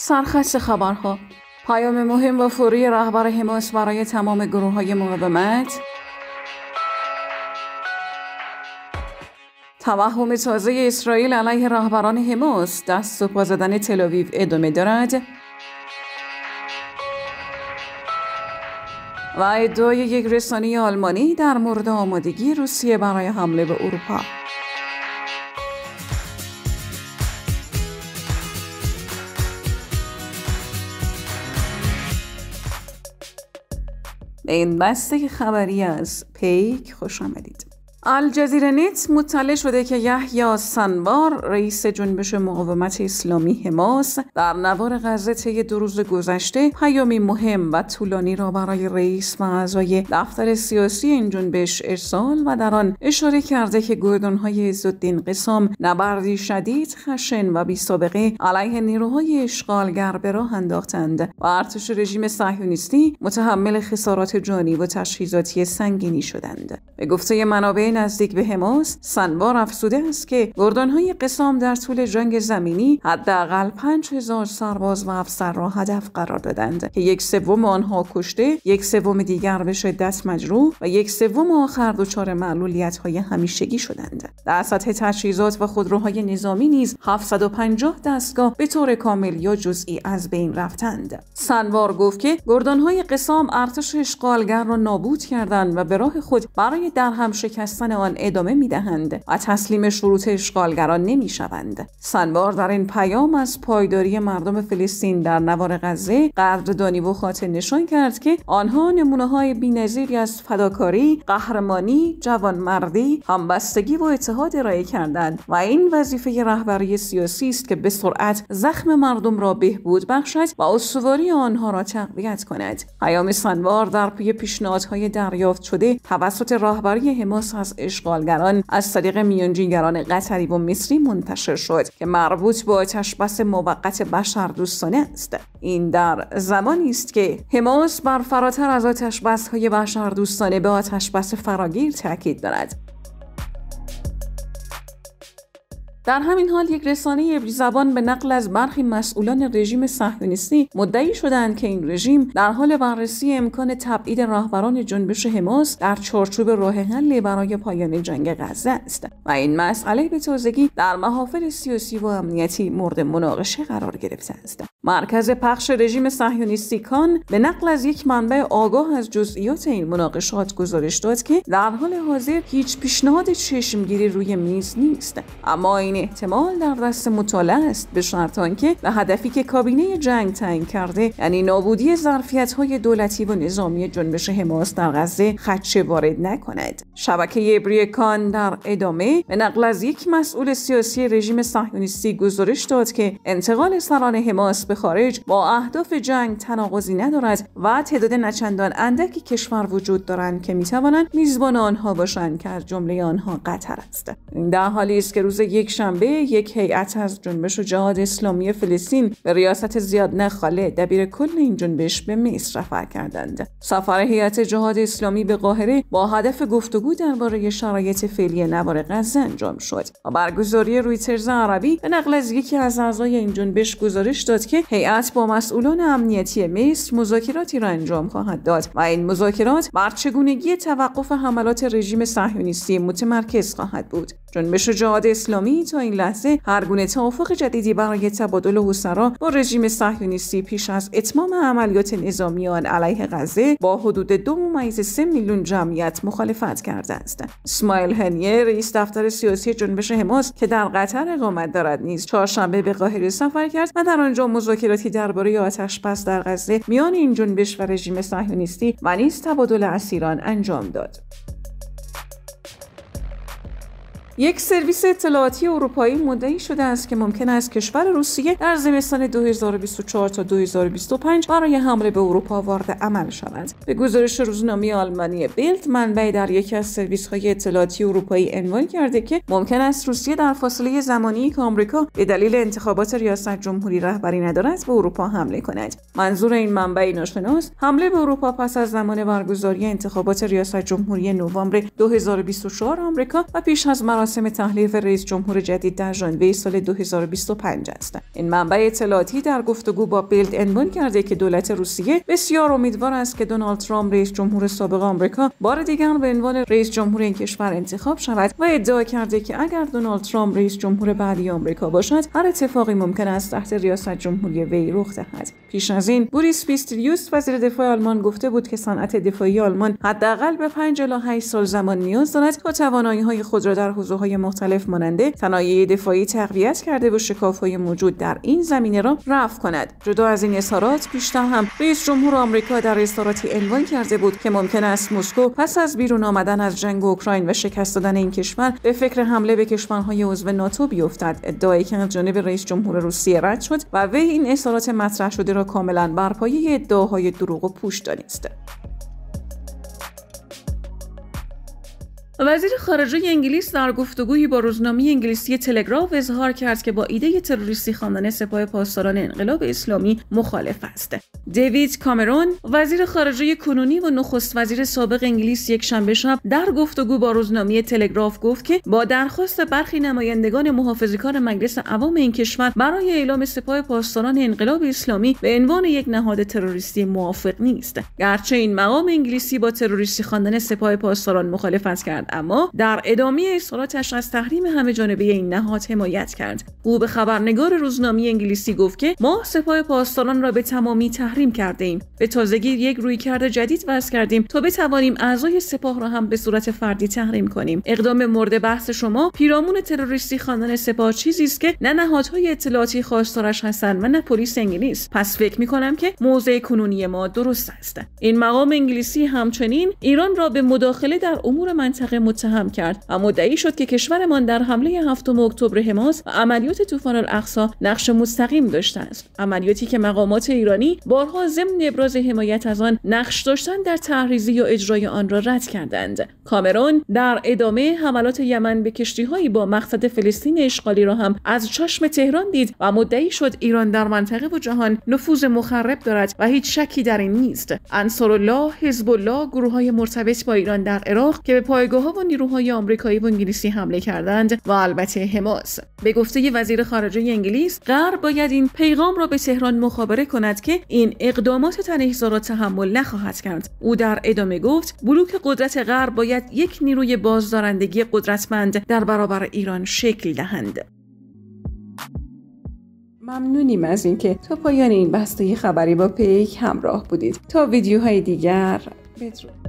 سرخش خبرها پیام مهم و فوری رهبر حماس برای تمام گروه های مقاومت توهم تازه اسرائیل علیه رهبران حماس دست و پا زدن تلاویو ادامه دارد و ادعای یک رسانه آلمانی در مورد آمادگی روسیه برای حمله به اروپا این بسته خبری از پیک خوش آمدید الجزیره نیت مطلع شده که یحیی سنوار رئیس جنبش مقاومت اسلامی حماس در نوار غزه طی دو روز گذشته پیامی مهم و طولانی را برای رئیس و اعضای دفتر سیاسی این جنبش ارسال و در آن اشاره کرده که گردانهای عزالدین قسام نبردی شدید خشن و بیسابقه علیه نیروهای اشغالگر به راه انداختند و ارتش رژیم صهیونیستی متحمل خسارات جانی و تجهیزاتی سنگینی شدند به گفته منابع نزدیک به حماس سنوار افزوده است که گردانهای قسام در طول جنگ زمینی حداقل 5000 سرباز و افسر را هدف قرار دادند که یک سوم آنها کشته یک سوم دیگر به شدت مجروح و یک سوم آخر دچار معلولیت های همیشگی شدند در سطح تجهیزات و خودروهای نظامی نیز 750 دستگاه به طور کامل یا جزئی از بین رفتند سنوار گفت که گردانهای قسام ارتش اشغالگر را نابود کردند و به راه خود برای درهم شکست شکستن آن ادامه می دهند و تسلیم شروط اشغالگران نمی شوند. سنوار در این پیام از پایداری مردم فلسطین در نوار غزه قدردانی و خاطر نشان کرد که آنها نمونه های بینظیری از فداکاری، قهرمانی، جوانمردی، همبستگی و اتحاد ارائه کردند و این وظیفه رهبری سیاسی است که به سرعت زخم مردم را بهبود بخشد و استواری آنها را تقویت کند. پیام سنوار در پی پیشنهادهای دریافت شده توسط رهبری حماس اشغالگران از طریق میانجیگران قطری و مصری منتشر شد که مربوط به آتشبس موقت بشر دوستانه است این در زمانی است که حماس بر فراتر از آتشبس های بشر دوستانه به آتشبس فراگیر تاکید دارد در همین حال یک رسانه عبری زبان به نقل از برخی مسئولان رژیم صهیونیستی مدعی شدند که این رژیم در حال بررسی امکان تبعید رهبران جنبش حماس در چارچوب راه حلی برای پایان جنگ غزه است و این مسئله به تازگی در محافل سیاسی و امنیتی مورد مناقشه قرار گرفته است مرکز پخش رژیم کان به نقل از یک منبع آگاه از جزئیات این مناقشات گزارش داد که در حال حاضر هیچ پیشنهاد چشمگیری روی میز نیست اما این احتمال در دست مطالعه است به شرط آنکه به هدفی که کابینه جنگ تعیین کرده یعنی نابودی های دولتی و نظامی جنبش حماس در غزه خدشه وارد نکند شبکه کان در ادامه به نقل از یک مسئول سیاسی رژیم صهیونیستی گزارش داد که انتقال سران حماس به خارج با اهداف جنگ تناقضی ندارد و تعداد نچندان اندکی کشور وجود دارند که میتوانند میزبان آنها باشند که از جمله آنها قطر است در حالی است که روز یک شنبه یک هیئت از جنبش و جهاد اسلامی فلسطین به ریاست زیاد نخاله دبیر کل این جنبش به مصر رفر کردند سفر هیئت جهاد اسلامی به قاهره با هدف گفتگو درباره شرایط فعلی نوار غزه انجام شد و برگزاری رویترز عربی به نقل از یکی از اعضای این جنبش گزارش داد که هیئت با مسئولان امنیتی مصر مذاکراتی را انجام خواهد داد و این مذاکرات بر چگونگی توقف حملات رژیم صهیونیستی متمرکز خواهد بود جنبش جهاد اسلامی تا این لحظه هر گونه توافق جدیدی برای تبادل حسرا با رژیم صهیونیستی پیش از اتمام عملیات نظامیان علیه غزه با حدود دو ممیز سه میلیون جمعیت مخالفت کرده است اسماعیل هنیه رئیس دفتر سیاسی جنبش حماس که در قطر اقامت دارد نیز چهارشنبه به قاهره سفر کرد و در آنجا مذاکراتی درباره آتش بس در غزه میان این جنبش و رژیم صهیونیستی و نیز تبادل اسیران انجام داد یک سرویس اطلاعاتی اروپایی مدعی شده است که ممکن است کشور روسیه در زمستان 2024 تا 2025 برای حمله به اروپا وارد عمل شود به گزارش روزنامه آلمانی بیلت منبعی در یکی از سرویس های اطلاعاتی اروپایی عنوان کرده که ممکن است روسیه در فاصله زمانی که آمریکا به دلیل انتخابات ریاست جمهوری رهبری ندارد به اروپا حمله کند منظور این منبع ناشناس حمله به اروپا پس از زمان برگزاری انتخابات ریاست جمهوری نوامبر 2024 آمریکا و پیش از مراسم مراسم تحلیف رئیس جمهور جدید در ژانویه سال 2025 است این منبع اطلاعاتی در گفتگو با بیلد عنوان کرده که دولت روسیه بسیار امیدوار است که دونالد ترامپ رئیس جمهور سابق آمریکا بار دیگر به عنوان رئیس جمهور این کشور انتخاب شود و ادعا کرده که اگر دونالد ترامپ رئیس جمهور بعدی آمریکا باشد هر اتفاقی ممکن است تحت ریاست جمهوری وی رخ دهد پیش از این بوریس پیستریوس وزیر دفاع آلمان گفته بود که صنعت دفاعی آلمان حداقل به 5 الی 8 سال زمان نیاز دارد تا توانایی های خود را در های مختلف ماننده صنایع دفاعی تقویت کرده و های موجود در این زمینه را رفع کند جدا از این اظهارات پیشتر هم رئیس جمهور آمریکا در اظهاراتی عنوان کرده بود که ممکن است مسکو پس از بیرون آمدن از جنگ اوکراین و شکست دادن این کشور به فکر حمله به کشورهای عضو ناتو بیفتد ادعایی که از جانب رئیس جمهور روسیه رد شد و وی این اظهارات مطرح شده را کاملا بر پایه ادعاهای دروغ و پوش وزیر خارجه انگلیس در گفتگویی با روزنامه انگلیسی تلگراف اظهار کرد که با ایده تروریستی خواندن سپاه پاسداران انقلاب اسلامی مخالف است. دیوید کامرون وزیر خارجه کنونی و نخست وزیر سابق انگلیس یک شنبه شب در گفتگو با روزنامه تلگراف گفت که با درخواست برخی نمایندگان محافظکار مجلس عوام این کشور برای اعلام سپاه پاسداران انقلاب اسلامی به عنوان یک نهاد تروریستی موافق نیست. گرچه این مقام انگلیسی با تروریستی خواندن سپاه پاسداران مخالفت کرد اما در ادامه اظهاراتش از تحریم همه جانبه این نهاد حمایت کرد او به خبرنگار روزنامه انگلیسی گفت که ما سپاه پاسداران را به تمامی تحریم کرده ایم به تازگی یک رویکرد جدید وضع کردیم تا بتوانیم اعضای سپاه را هم به صورت فردی تحریم کنیم اقدام مورد بحث شما پیرامون تروریستی خواندن سپاه چیزی است که نه نهادهای اطلاعاتی خواستارش هستند و نه پلیس انگلیس پس فکر میکنم که موضع کنونی ما درست است این مقام انگلیسی همچنین ایران را به مداخله در امور منطقه متهم کرد و مدعی شد که کشورمان در حمله هفتم اکتبر حماس و عملیات طوفان الاقصا نقش مستقیم داشته است عملیاتی که مقامات ایرانی بارها ضمن ابراز حمایت از آن نقش داشتن در تحریزی یا اجرای آن را رد کردند کامرون در ادامه حملات یمن به کشتیهایی با مقصد فلسطین اشغالی را هم از چشم تهران دید و مدعی شد ایران در منطقه و جهان نفوذ مخرب دارد و هیچ شکی در این نیست انصارالله حزب الله گروه مرتبط با ایران در عراق که به پایگاه و نیروهای آمریکایی و انگلیسی حمله کردند و البته حماس به گفته وزیر خارجه انگلیس غرب باید این پیغام را به تهران مخابره کند که این اقدامات تنهزا را تحمل نخواهد کرد او در ادامه گفت بلوک قدرت غرب باید یک نیروی بازدارندگی قدرتمند در برابر ایران شکل دهند ممنونیم از اینکه تا پایان این بسته خبری با پیک همراه بودید تا ویدیوهای دیگر بدرود